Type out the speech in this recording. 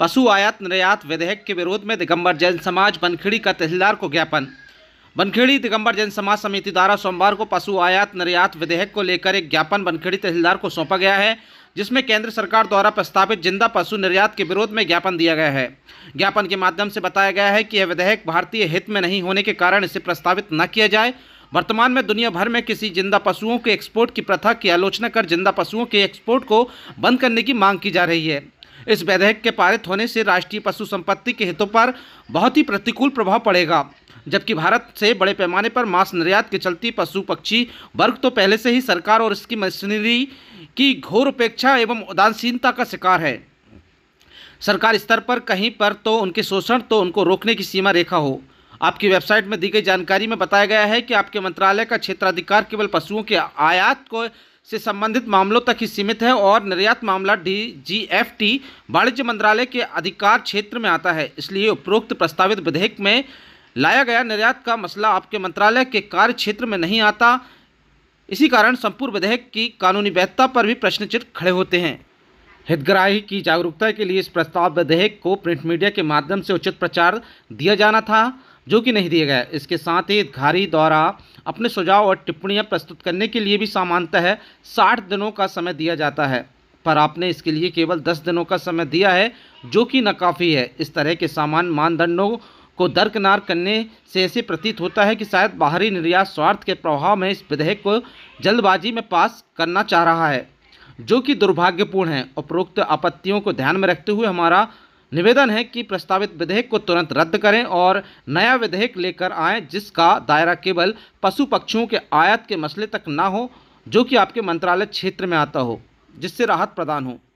पशु आयात निर्यात विधेयक के विरोध में दिगंबर जैन समाज बनखेड़ी का तहसीलदार को ज्ञापन बनखेड़ी दिगंबर जैन समाज समिति द्वारा सोमवार को पशु आयात निर्यात विधेयक को लेकर एक ज्ञापन बनखेड़ी तहसीलदार को सौंपा गया है जिसमें केंद्र सरकार द्वारा प्रस्तावित जिंदा पशु निर्यात के विरोध में ज्ञापन दिया गया है ज्ञापन के माध्यम से बताया गया है कि यह विधेयक भारतीय हित में नहीं होने के कारण इसे प्रस्तावित न किया जाए वर्तमान में दुनिया भर में किसी जिंदा पशुओं के एक्सपोर्ट की प्रथा की आलोचना कर जिंदा पशुओं के एक्सपोर्ट को बंद करने की मांग की जा रही है इस विधेयक के पारित होने से राष्ट्रीय पशु संपत्ति के हितों पर बहुत ही प्रतिकूल प्रभाव पड़ेगा जबकि भारत से बड़े पैमाने पर मांस निर्यात के चलते पशु पक्षी वर्ग तो पहले से ही सरकार और इसकी मशीनरी की घोर उपेक्षा एवं उदासीनता का शिकार है सरकार स्तर पर कहीं पर तो उनके शोषण तो उनको रोकने की सीमा रेखा हो आपकी वेबसाइट में दी गई जानकारी में बताया गया है कि आपके मंत्रालय का क्षेत्राधिकार केवल पशुओं के आयात को से संबंधित मामलों तक ही सीमित है और निर्यात मामला डी जी एफ टी वाणिज्य मंत्रालय के अधिकार क्षेत्र में आता है इसलिए उपरोक्त प्रस्तावित विधेयक में लाया गया निर्यात का मसला आपके मंत्रालय के कार्य क्षेत्र में नहीं आता इसी कारण संपूर्ण विधेयक की कानूनी वैधता पर भी प्रश्न चिन्ह खड़े होते हैं हितग्राही की जागरूकता के लिए इस प्रस्ताव विधेयक को प्रिंट मीडिया के माध्यम से उचित प्रचार दिया जाना था जो कि नहीं दिए गए इसके साथ ही हितधारी द्वारा अपने सुझाव और टिप्पणियां प्रस्तुत करने के लिए भी सामान्यतः साठ दिनों का समय दिया जाता है पर आपने इसके लिए केवल दस दिनों का समय दिया है जो कि नाकाफ़ी है इस तरह के सामान मानदंडों को दरकिनार करने से ऐसे प्रतीत होता है कि शायद बाहरी निर्यात स्वार्थ के प्रभाव में इस विधेयक को जल्दबाजी में पास करना चाह रहा है जो कि दुर्भाग्यपूर्ण है उपरोक्त आपत्तियों को ध्यान में रखते हुए हमारा निवेदन है कि प्रस्तावित विधेयक को तुरंत रद्द करें और नया विधेयक लेकर आएँ जिसका दायरा केवल पशु पक्षियों के आयात के मसले तक ना हो जो कि आपके मंत्रालय क्षेत्र में आता हो जिससे राहत प्रदान हो